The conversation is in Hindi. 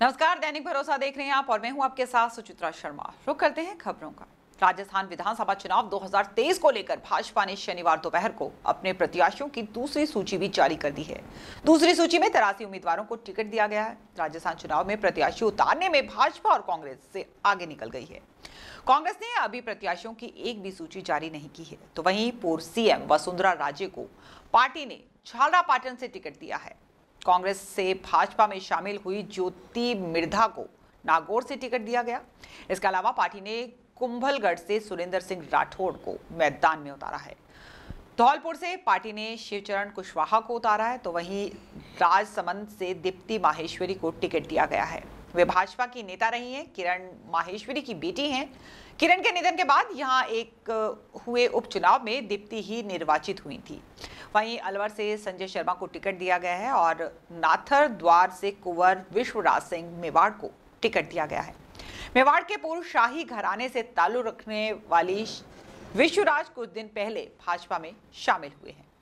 नमस्कार दैनिक भरोसा देख रहे हैं आप और मैं हूं आपके साथ सुचित्रा शर्मा रुक करते हैं खबरों का राजस्थान विधानसभा चुनाव 2023 को लेकर भाजपा ने शनिवार दोपहर को अपने प्रत्याशियों की दूसरी सूची भी जारी कर दी है दूसरी सूची में तिरासी उम्मीदवारों को टिकट दिया गया है राजस्थान चुनाव में प्रत्याशी उतारने में भाजपा और कांग्रेस से आगे निकल गई है कांग्रेस ने अभी प्रत्याशियों की एक भी सूची जारी नहीं की है तो वहीं पूर्व सीएम वसुंधरा राजे को पार्टी ने झालरा पाटन से टिकट दिया है कांग्रेस से भाजपा में शामिल हुई ज्योति मिर्धा को नागौर से टिकट दिया गया इसके अलावा पार्टी ने कुंभलगढ़ से सुरेंद्र सिंह राठौड़ को मैदान में उतारा है धौलपुर से पार्टी ने शिवचरण कुशवाहा को उतारा है तो वहीं राजसमंद से दीप्ति माहेश्वरी को टिकट दिया गया है वे भाजपा की नेता रही हैं किरण माहेश्वरी की बेटी हैं किरण के निधन के बाद यहां एक हुए उपचुनाव में दीप्ति ही निर्वाचित हुई थी वहीं अलवर से संजय शर्मा को टिकट दिया गया है और नाथर द्वार से कुंवर विश्वराज सिंह मेवाड़ को टिकट दिया गया है मेवाड़ के पूर्व शाही घराने से ताल्लुक रखने वाली विश्वराज कुछ दिन पहले भाजपा में शामिल हुए हैं